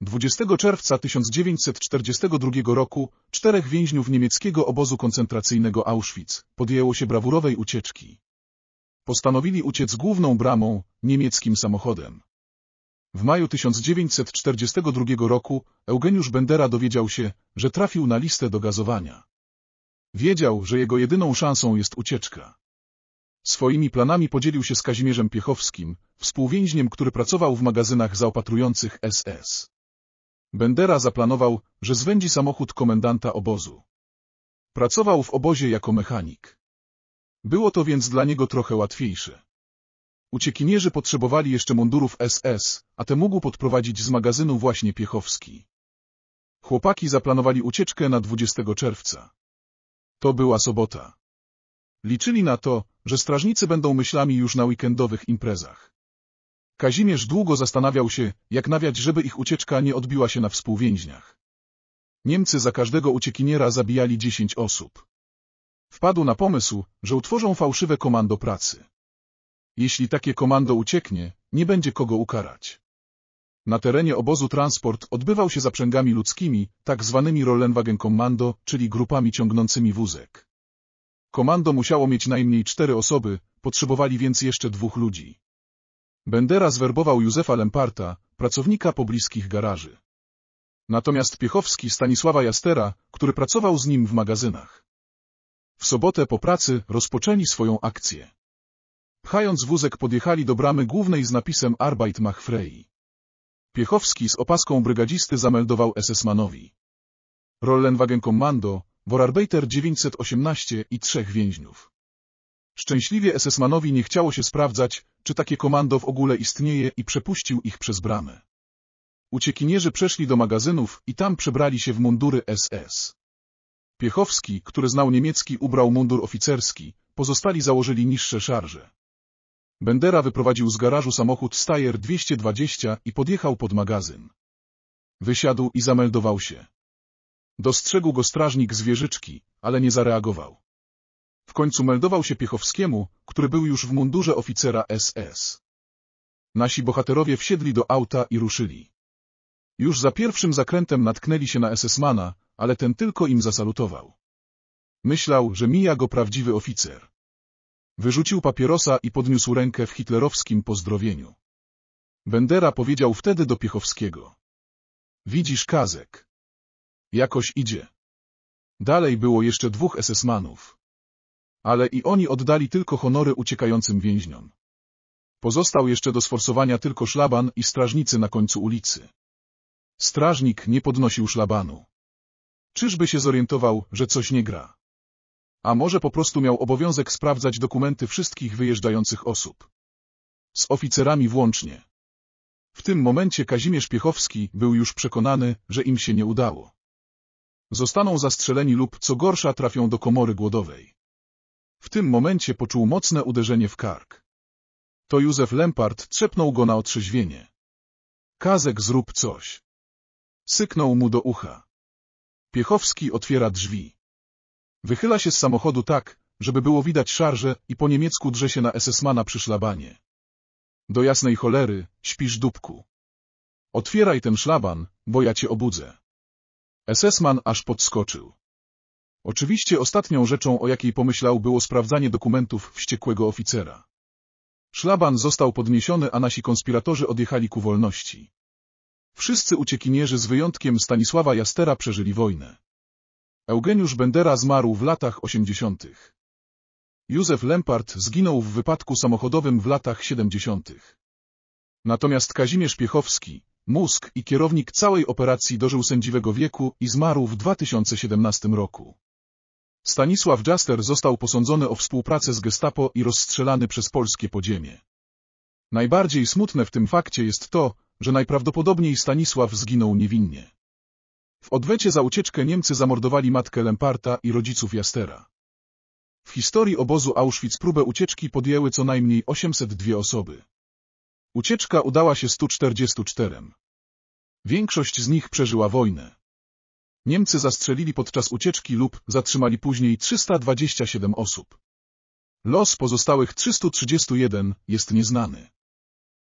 20 czerwca 1942 roku czterech więźniów niemieckiego obozu koncentracyjnego Auschwitz podjęło się brawurowej ucieczki. Postanowili uciec główną bramą, niemieckim samochodem. W maju 1942 roku Eugeniusz Bendera dowiedział się, że trafił na listę do gazowania. Wiedział, że jego jedyną szansą jest ucieczka. Swoimi planami podzielił się z Kazimierzem Piechowskim, współwięźniem, który pracował w magazynach zaopatrujących SS. Bendera zaplanował, że zwędzi samochód komendanta obozu. Pracował w obozie jako mechanik. Było to więc dla niego trochę łatwiejsze. Uciekinierzy potrzebowali jeszcze mundurów SS, a te mógł podprowadzić z magazynu właśnie Piechowski. Chłopaki zaplanowali ucieczkę na 20 czerwca. To była sobota. Liczyli na to, że strażnicy będą myślami już na weekendowych imprezach. Kazimierz długo zastanawiał się, jak nawiać, żeby ich ucieczka nie odbiła się na współwięźniach. Niemcy za każdego uciekiniera zabijali dziesięć osób. Wpadł na pomysł, że utworzą fałszywe komando pracy. Jeśli takie komando ucieknie, nie będzie kogo ukarać. Na terenie obozu transport odbywał się zaprzęgami ludzkimi, tak zwanymi Rollenwagenkommando, czyli grupami ciągnącymi wózek. Komando musiało mieć najmniej cztery osoby, potrzebowali więc jeszcze dwóch ludzi. Bendera zwerbował Józefa Lemparta, pracownika pobliskich garaży. Natomiast Piechowski Stanisława Jastera, który pracował z nim w magazynach. W sobotę po pracy rozpoczęli swoją akcję. Pchając wózek podjechali do bramy głównej z napisem Arbeit mach Frei. Piechowski z opaską brygadzisty zameldował SS-manowi. Rollenwagenkommando, Vorarbeiter 918 i trzech więźniów. Szczęśliwie SS-manowi nie chciało się sprawdzać, czy takie komando w ogóle istnieje i przepuścił ich przez bramę. Uciekinierzy przeszli do magazynów i tam przebrali się w mundury SS. Piechowski, który znał niemiecki, ubrał mundur oficerski, pozostali założyli niższe szarże. Bendera wyprowadził z garażu samochód Stajer 220 i podjechał pod magazyn. Wysiadł i zameldował się. Dostrzegł go strażnik z wieżyczki, ale nie zareagował. W końcu meldował się Piechowskiemu, który był już w mundurze oficera SS. Nasi bohaterowie wsiedli do auta i ruszyli. Już za pierwszym zakrętem natknęli się na SS-mana, ale ten tylko im zasalutował. Myślał, że mija go prawdziwy oficer. Wyrzucił papierosa i podniósł rękę w hitlerowskim pozdrowieniu. Bendera powiedział wtedy do Piechowskiego. Widzisz Kazek. Jakoś idzie. Dalej było jeszcze dwóch SS-manów. Ale i oni oddali tylko honory uciekającym więźniom. Pozostał jeszcze do sforsowania tylko szlaban i strażnicy na końcu ulicy. Strażnik nie podnosił szlabanu. Czyżby się zorientował, że coś nie gra? A może po prostu miał obowiązek sprawdzać dokumenty wszystkich wyjeżdżających osób? Z oficerami włącznie. W tym momencie Kazimierz Piechowski był już przekonany, że im się nie udało. Zostaną zastrzeleni lub, co gorsza, trafią do komory głodowej. W tym momencie poczuł mocne uderzenie w kark. To Józef Lempart trzepnął go na otrzeźwienie. Kazek zrób coś. Syknął mu do ucha. Piechowski otwiera drzwi. Wychyla się z samochodu tak, żeby było widać szarże i po niemiecku drze się na SS-mana przy szlabanie. Do jasnej cholery, śpisz dupku. Otwieraj ten szlaban, bo ja cię obudzę. SS-man aż podskoczył. Oczywiście ostatnią rzeczą, o jakiej pomyślał, było sprawdzanie dokumentów wściekłego oficera. Szlaban został podniesiony, a nasi konspiratorzy odjechali ku wolności. Wszyscy uciekinierzy z wyjątkiem Stanisława Jastera przeżyli wojnę. Eugeniusz Bendera zmarł w latach 80. Józef Lempart zginął w wypadku samochodowym w latach 70. Natomiast Kazimierz Piechowski, mózg i kierownik całej operacji dożył sędziwego wieku i zmarł w 2017 roku. Stanisław Jaster został posądzony o współpracę z gestapo i rozstrzelany przez polskie podziemie. Najbardziej smutne w tym fakcie jest to, że najprawdopodobniej Stanisław zginął niewinnie. W odwecie za ucieczkę Niemcy zamordowali matkę Lemparta i rodziców Jastera. W historii obozu Auschwitz próbę ucieczki podjęły co najmniej 802 osoby. Ucieczka udała się 144. Większość z nich przeżyła wojnę. Niemcy zastrzelili podczas ucieczki lub zatrzymali później 327 osób. Los pozostałych 331 jest nieznany.